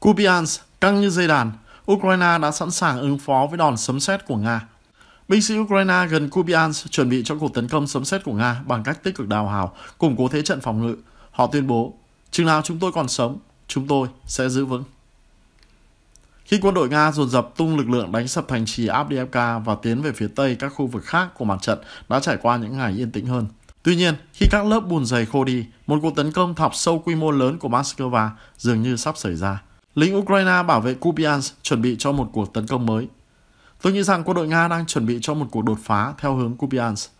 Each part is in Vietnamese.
Kupiansk căng như dây đàn, Ukraine đã sẵn sàng ứng phó với đòn sấm sét của Nga. Binh sĩ Ukraine gần Kupiansk chuẩn bị cho cuộc tấn công sấm sét của Nga bằng cách tích cực đào hào, củng cố thế trận phòng ngự. Họ tuyên bố, chừng nào chúng tôi còn sống, chúng tôi sẽ giữ vững. Khi quân đội Nga dồn dập tung lực lượng đánh sập thành trì Avdiivka và tiến về phía tây các khu vực khác của mặt trận đã trải qua những ngày yên tĩnh hơn. Tuy nhiên, khi các lớp bùn dày khô đi, một cuộc tấn công thọc sâu quy mô lớn của Moscow dường như sắp xảy ra lính Ukraine bảo vệ Kupiansk chuẩn bị cho một cuộc tấn công mới. Tôi nghĩ rằng quân đội Nga đang chuẩn bị cho một cuộc đột phá theo hướng Kupiansk.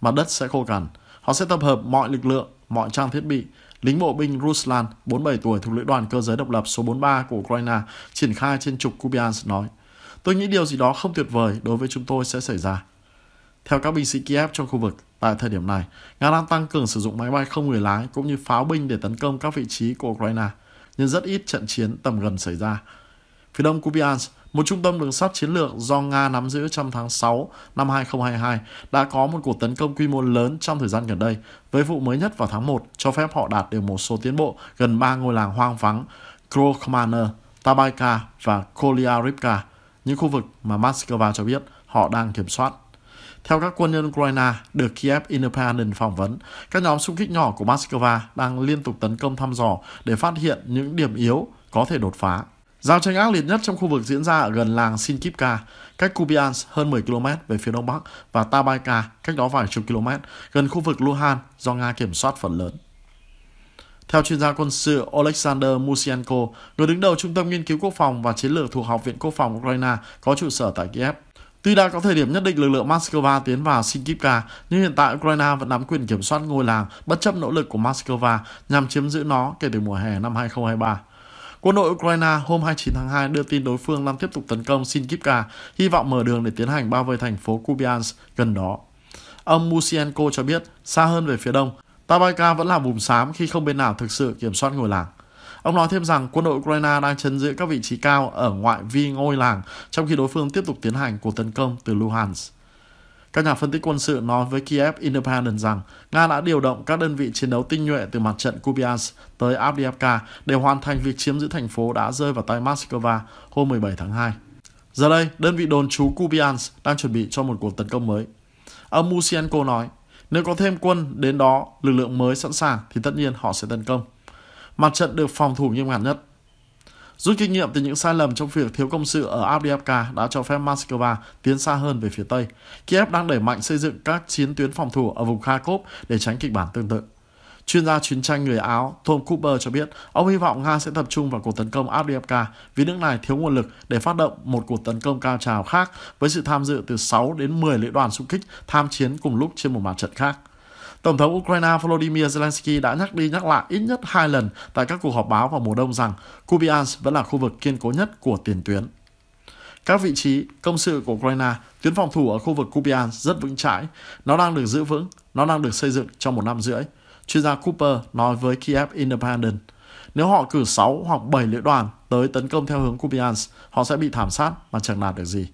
Mặt đất sẽ khô cằn. Họ sẽ tập hợp mọi lực lượng, mọi trang thiết bị. Lính bộ binh Ruslan, 47 tuổi thuộc lữ đoàn cơ giới độc lập số 43 của Ukraine, triển khai trên trục Kupiansk nói. Tôi nghĩ điều gì đó không tuyệt vời đối với chúng tôi sẽ xảy ra. Theo các binh sĩ Kiev trong khu vực, tại thời điểm này, Nga đang tăng cường sử dụng máy bay không người lái cũng như pháo binh để tấn công các vị trí của Ukraine nhưng rất ít trận chiến tầm gần xảy ra. Phía đông Kupiansk, một trung tâm đường sắt chiến lược do Nga nắm giữ trong tháng 6 năm 2022, đã có một cuộc tấn công quy mô lớn trong thời gian gần đây, với vụ mới nhất vào tháng 1 cho phép họ đạt được một số tiến bộ gần ba ngôi làng hoang vắng Krokmaner, Tabaika và Kolyarivka, những khu vực mà Moscow cho biết họ đang kiểm soát. Theo các quân nhân Ukraine được Kiev Independent phỏng vấn, các nhóm xung kích nhỏ của Moscow đang liên tục tấn công thăm dò để phát hiện những điểm yếu có thể đột phá. Giao tranh ác liệt nhất trong khu vực diễn ra ở gần làng Sinkivka, cách Kupiansk hơn 10 km về phía đông bắc và Tabayka, cách đó vài chục km, gần khu vực Luhan do Nga kiểm soát phần lớn. Theo chuyên gia quân sự Alexander Musienko, người đứng đầu Trung tâm Nghiên cứu Quốc phòng và Chiến lược thuộc Học viện Quốc phòng Ukraine có trụ sở tại Kiev, Tuy đã có thời điểm nhất định lực lượng Moscow tiến vào Sinkivka, nhưng hiện tại Ukraine vẫn nắm quyền kiểm soát ngôi làng bất chấp nỗ lực của Moscow nhằm chiếm giữ nó kể từ mùa hè năm 2023. Quân đội Ukraine hôm 29 tháng 2 đưa tin đối phương đang tiếp tục tấn công Sinkivka, hy vọng mở đường để tiến hành bao vây thành phố Kupiansk gần đó. Ông Musienko cho biết, xa hơn về phía đông, Tabayka vẫn là vùng xám khi không bên nào thực sự kiểm soát ngôi làng. Ông nói thêm rằng quân đội Ukraine đang chấn giữ các vị trí cao ở ngoại vi ngôi làng, trong khi đối phương tiếp tục tiến hành cuộc tấn công từ Luhansk. Các nhà phân tích quân sự nói với Kiev Independent rằng Nga đã điều động các đơn vị chiến đấu tinh nhuệ từ mặt trận Kupiansk tới Avdiivka để hoàn thành việc chiếm giữ thành phố đã rơi vào tay Moscow hôm 17 tháng 2. Giờ đây, đơn vị đồn trú Kupiansk đang chuẩn bị cho một cuộc tấn công mới. Ông Musienko nói, nếu có thêm quân đến đó, lực lượng mới sẵn sàng thì tất nhiên họ sẽ tấn công mặt trận được phòng thủ nghiêm ngặt nhất. Rút kinh nghiệm từ những sai lầm trong việc thiếu công sự ở Avdiivka đã cho phép Moscow tiến xa hơn về phía Tây. Kiev đang đẩy mạnh xây dựng các chiến tuyến phòng thủ ở vùng Kharkov để tránh kịch bản tương tự. Chuyên gia chiến tranh người Áo Tom Cooper cho biết ông hy vọng Nga sẽ tập trung vào cuộc tấn công Avdiivka vì nước này thiếu nguồn lực để phát động một cuộc tấn công cao trào khác với sự tham dự từ 6 đến 10 lữ đoàn xung kích tham chiến cùng lúc trên một mặt trận khác. Tổng thống Ukraine Volodymyr Zelensky đã nhắc đi nhắc lại ít nhất hai lần tại các cuộc họp báo vào mùa đông rằng Kupiansk vẫn là khu vực kiên cố nhất của tiền tuyến. Các vị trí công sự của Ukraine, tuyến phòng thủ ở khu vực Kupiansk rất vững chãi. Nó đang được giữ vững, nó đang được xây dựng trong một năm rưỡi. Chuyên gia Cooper nói với Kiev Independent, nếu họ cử 6 hoặc 7 lữ đoàn tới tấn công theo hướng Kupiansk, họ sẽ bị thảm sát mà chẳng đạt được gì.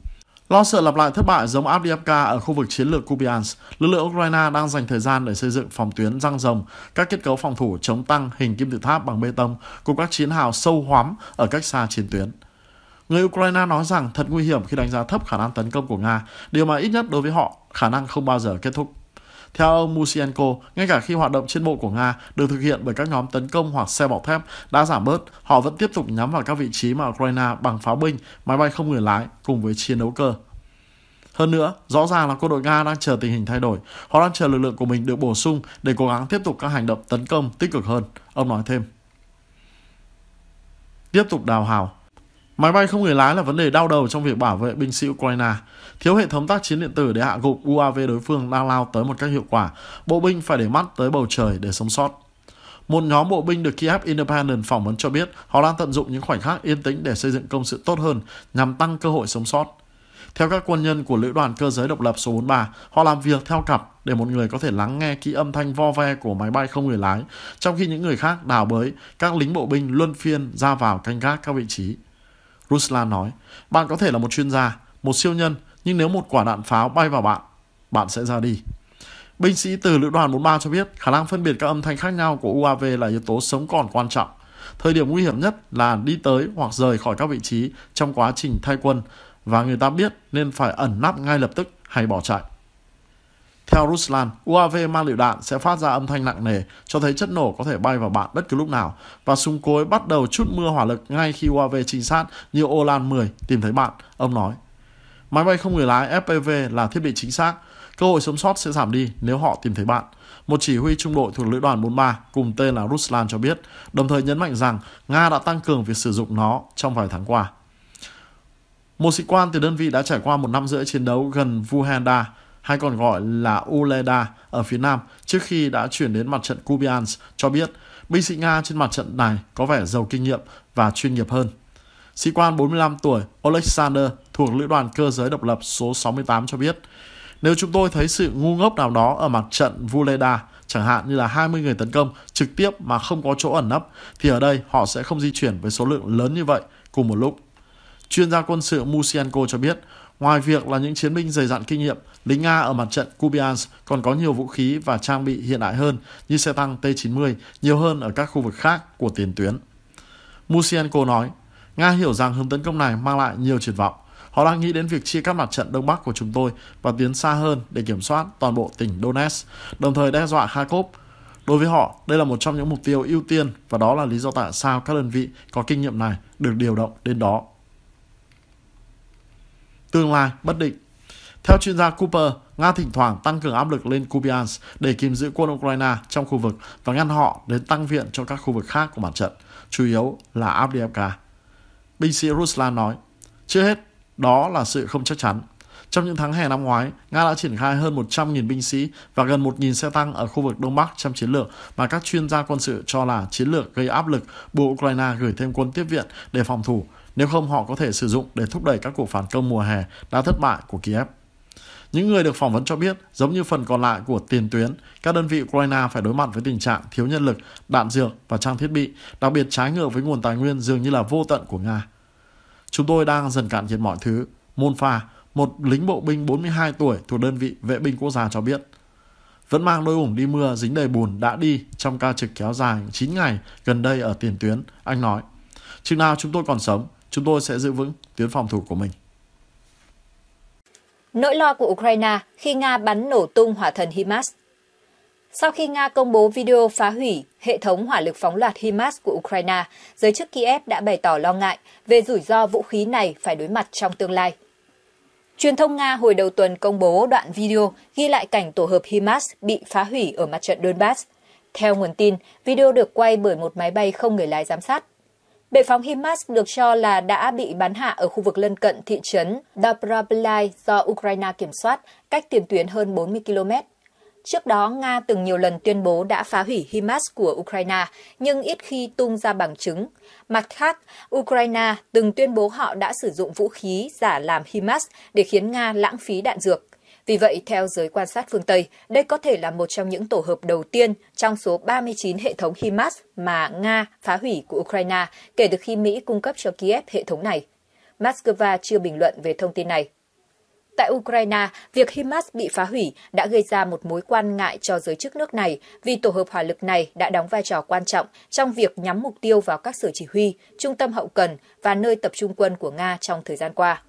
Lo sợ lặp lại thất bại giống Avdiivka ở khu vực chiến lược Kupiansk, lực lượng Ukraine đang dành thời gian để xây dựng phòng tuyến răng rồng, các kết cấu phòng thủ chống tăng hình kim tự tháp bằng bê tông cùng các chiến hào sâu hoắm ở cách xa chiến tuyến. Người Ukraine nói rằng thật nguy hiểm khi đánh giá thấp khả năng tấn công của Nga, điều mà ít nhất đối với họ khả năng không bao giờ kết thúc. Theo ông Musienko, ngay cả khi hoạt động trên bộ của Nga được thực hiện bởi các nhóm tấn công hoặc xe bọc thép đã giảm bớt, họ vẫn tiếp tục nhắm vào các vị trí mà Ukraine bằng pháo binh, máy bay không người lái cùng với chiến đấu cơ. Hơn nữa, rõ ràng là quân đội Nga đang chờ tình hình thay đổi. Họ đang chờ lực lượng của mình được bổ sung để cố gắng tiếp tục các hành động tấn công tích cực hơn, ông nói thêm. Tiếp tục đào hào, Máy bay không người lái là vấn đề đau đầu trong việc bảo vệ binh sĩ Ukraine. Thiếu hệ thống tác chiến điện tử để hạ gục UAV đối phương đang lao tới một cách hiệu quả. Bộ binh phải để mắt tới bầu trời để sống sót. Một nhóm bộ binh được Kiev Independent phỏng vấn cho biết họ đang tận dụng những khoảnh khắc yên tĩnh để xây dựng công sự tốt hơn nhằm tăng cơ hội sống sót. Theo các quân nhân của lữ đoàn cơ giới độc lập số 43, họ làm việc theo cặp để một người có thể lắng nghe kỹ âm thanh vo ve của máy bay không người lái, trong khi những người khác đào bới, các lính bộ binh luân phiên ra vào canh gác các vị trí. Ruslan nói, bạn có thể là một chuyên gia, một siêu nhân, nhưng nếu một quả đạn pháo bay vào bạn, bạn sẽ ra đi. Binh sĩ từ lữ đoàn 43 cho biết khả năng phân biệt các âm thanh khác nhau của UAV là yếu tố sống còn quan trọng. Thời điểm nguy hiểm nhất là đi tới hoặc rời khỏi các vị trí trong quá trình thay quân và người ta biết nên phải ẩn nấp ngay lập tức hay bỏ chạy. Theo Ruslan, UAV mang lựu đạn sẽ phát ra âm thanh nặng nề, cho thấy chất nổ có thể bay vào bạn bất cứ lúc nào. Và súng cối bắt đầu chút mưa hỏa lực ngay khi UAV trinh sát như Olan 10 tìm thấy bạn, ông nói. Máy bay không người lái FPV là thiết bị chính xác. Cơ hội sống sót sẽ giảm đi nếu họ tìm thấy bạn. Một chỉ huy trung đội thuộc lữ đoàn 43 cùng tên là Ruslan cho biết, đồng thời nhấn mạnh rằng Nga đã tăng cường việc sử dụng nó trong vài tháng qua. Một sĩ quan từ đơn vị đã trải qua một năm rưỡi chiến đấu gần Vuhanda hay còn gọi là Uleda ở phía Nam trước khi đã chuyển đến mặt trận Kubians cho biết binh sĩ Nga trên mặt trận này có vẻ giàu kinh nghiệm và chuyên nghiệp hơn. Sĩ quan 45 tuổi Alexander thuộc Lữ đoàn Cơ giới độc lập số 68 cho biết, nếu chúng tôi thấy sự ngu ngốc nào đó ở mặt trận Vuleda, chẳng hạn như là 20 người tấn công trực tiếp mà không có chỗ ẩn nấp, thì ở đây họ sẽ không di chuyển với số lượng lớn như vậy cùng một lúc. Chuyên gia quân sự Musienko cho biết, Ngoài việc là những chiến binh dày dặn kinh nghiệm, lính Nga ở mặt trận Kubiansk còn có nhiều vũ khí và trang bị hiện đại hơn như xe tăng T-90 nhiều hơn ở các khu vực khác của tiền tuyến. Musienko nói, Nga hiểu rằng hướng tấn công này mang lại nhiều triển vọng. Họ đang nghĩ đến việc chia cắt mặt trận Đông Bắc của chúng tôi và tiến xa hơn để kiểm soát toàn bộ tỉnh Donetsk, đồng thời đe dọa Kharkov. Đối với họ, đây là một trong những mục tiêu ưu tiên và đó là lý do tại sao các đơn vị có kinh nghiệm này được điều động đến đó tương lai bất định. Theo chuyên gia Cooper, Nga thỉnh thoảng tăng cường áp lực lên Kupiansk để kiềm giữ quân Ukraine trong khu vực và ngăn họ đến tăng viện cho các khu vực khác của mặt trận, chủ yếu là Abdiivka. Binh sĩ Ruslan nói, chưa hết, đó là sự không chắc chắn. Trong những tháng hè năm ngoái, Nga đã triển khai hơn 100.000 binh sĩ và gần 1.000 xe tăng ở khu vực Đông Bắc trong chiến lược mà các chuyên gia quân sự cho là chiến lược gây áp lực buộc Ukraine gửi thêm quân tiếp viện để phòng thủ nếu không họ có thể sử dụng để thúc đẩy các cuộc phản công mùa hè đã thất bại của Kiev. Những người được phỏng vấn cho biết, giống như phần còn lại của tiền tuyến, các đơn vị Ukraine phải đối mặt với tình trạng thiếu nhân lực, đạn dược và trang thiết bị, đặc biệt trái ngược với nguồn tài nguyên dường như là vô tận của Nga. Chúng tôi đang dần cạn kiệt mọi thứ, Monfa, một lính bộ binh 42 tuổi thuộc đơn vị vệ binh quốc gia cho biết. Vẫn mang đôi ủng đi mưa dính đầy bùn đã đi trong ca trực kéo dài 9 ngày gần đây ở tiền tuyến, anh nói. Chừng nào chúng tôi còn sống, chúng tôi sẽ giữ vững tuyến phòng thủ của mình. Nỗi lo của Ukraine khi Nga bắn nổ tung hỏa thần HIMARS sau khi Nga công bố video phá hủy hệ thống hỏa lực phóng loạt HIMARS của Ukraine, giới chức Kiev đã bày tỏ lo ngại về rủi ro vũ khí này phải đối mặt trong tương lai. Truyền thông Nga hồi đầu tuần công bố đoạn video ghi lại cảnh tổ hợp HIMARS bị phá hủy ở mặt trận Donbass. Theo nguồn tin, video được quay bởi một máy bay không người lái giám sát Bệ phóng HIMARS được cho là đã bị bắn hạ ở khu vực lân cận thị trấn Dabrablai do Ukraine kiểm soát, cách tiền tuyến hơn 40 km. Trước đó, Nga từng nhiều lần tuyên bố đã phá hủy HIMARS của Ukraine, nhưng ít khi tung ra bằng chứng. Mặt khác, Ukraine từng tuyên bố họ đã sử dụng vũ khí giả làm HIMARS để khiến Nga lãng phí đạn dược. Vì vậy, theo giới quan sát phương Tây, đây có thể là một trong những tổ hợp đầu tiên trong số 39 hệ thống HIMARS mà Nga phá hủy của Ukraine kể từ khi Mỹ cung cấp cho Kiev hệ thống này. Moscow chưa bình luận về thông tin này. Tại Ukraine, việc HIMARS bị phá hủy đã gây ra một mối quan ngại cho giới chức nước này vì tổ hợp hỏa lực này đã đóng vai trò quan trọng trong việc nhắm mục tiêu vào các sở chỉ huy, trung tâm hậu cần và nơi tập trung quân của Nga trong thời gian qua.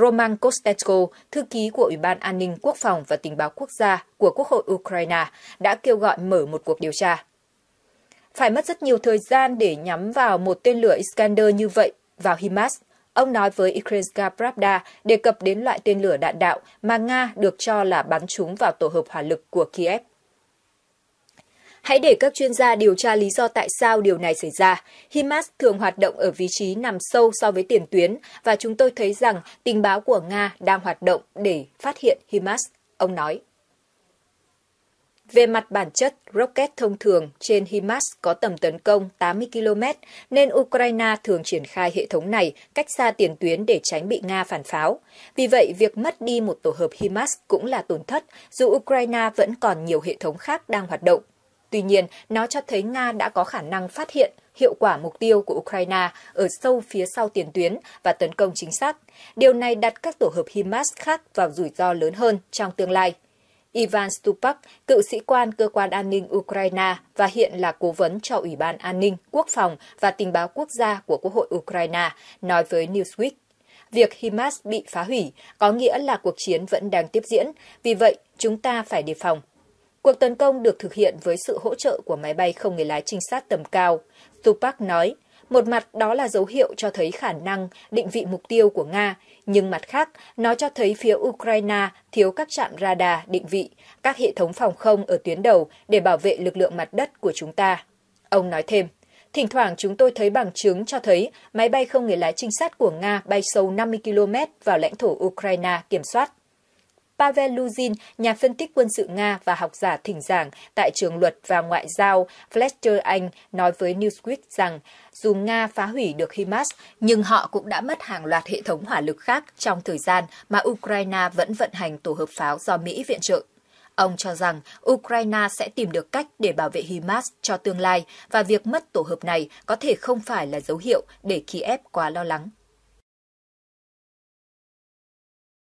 Roman Kostetko, thư ký của Ủy ban An ninh Quốc phòng và Tình báo Quốc gia của Quốc hội Ukraine, đã kêu gọi mở một cuộc điều tra. Phải mất rất nhiều thời gian để nhắm vào một tên lửa Iskander như vậy vào HIMARS, ông nói với Ikrenska Pravda đề cập đến loại tên lửa đạn đạo mà Nga được cho là bắn trúng vào tổ hợp hỏa lực của Kiev Hãy để các chuyên gia điều tra lý do tại sao điều này xảy ra. HIMARS thường hoạt động ở vị trí nằm sâu so với tiền tuyến và chúng tôi thấy rằng tình báo của Nga đang hoạt động để phát hiện HIMARS, ông nói. Về mặt bản chất, rocket thông thường trên HIMARS có tầm tấn công 80 km, nên Ukraine thường triển khai hệ thống này cách xa tiền tuyến để tránh bị Nga phản pháo. Vì vậy, việc mất đi một tổ hợp HIMARS cũng là tổn thất, dù Ukraine vẫn còn nhiều hệ thống khác đang hoạt động. Tuy nhiên, nó cho thấy Nga đã có khả năng phát hiện hiệu quả mục tiêu của Ukraine ở sâu phía sau tiền tuyến và tấn công chính xác. Điều này đặt các tổ hợp HIMARS khác vào rủi ro lớn hơn trong tương lai. Ivan Stupak, cựu sĩ quan cơ quan an ninh Ukraine và hiện là cố vấn cho Ủy ban An ninh, Quốc phòng và Tình báo Quốc gia của Quốc hội Ukraine, nói với Newsweek. Việc HIMARS bị phá hủy có nghĩa là cuộc chiến vẫn đang tiếp diễn, vì vậy chúng ta phải đề phòng Cuộc tấn công được thực hiện với sự hỗ trợ của máy bay không người lái trinh sát tầm cao. Tupac nói, một mặt đó là dấu hiệu cho thấy khả năng định vị mục tiêu của Nga, nhưng mặt khác, nó cho thấy phía Ukraine thiếu các trạm radar định vị, các hệ thống phòng không ở tuyến đầu để bảo vệ lực lượng mặt đất của chúng ta. Ông nói thêm, Thỉnh thoảng chúng tôi thấy bằng chứng cho thấy máy bay không người lái trinh sát của Nga bay sâu 50 km vào lãnh thổ Ukraine kiểm soát. Pavel Luzin, nhà phân tích quân sự Nga và học giả thỉnh giảng tại trường luật và ngoại giao Fletcher Anh nói với Newsweek rằng dù Nga phá hủy được HIMARS, nhưng họ cũng đã mất hàng loạt hệ thống hỏa lực khác trong thời gian mà Ukraine vẫn vận hành tổ hợp pháo do Mỹ viện trợ. Ông cho rằng Ukraine sẽ tìm được cách để bảo vệ HIMARS cho tương lai và việc mất tổ hợp này có thể không phải là dấu hiệu để Kiev quá lo lắng.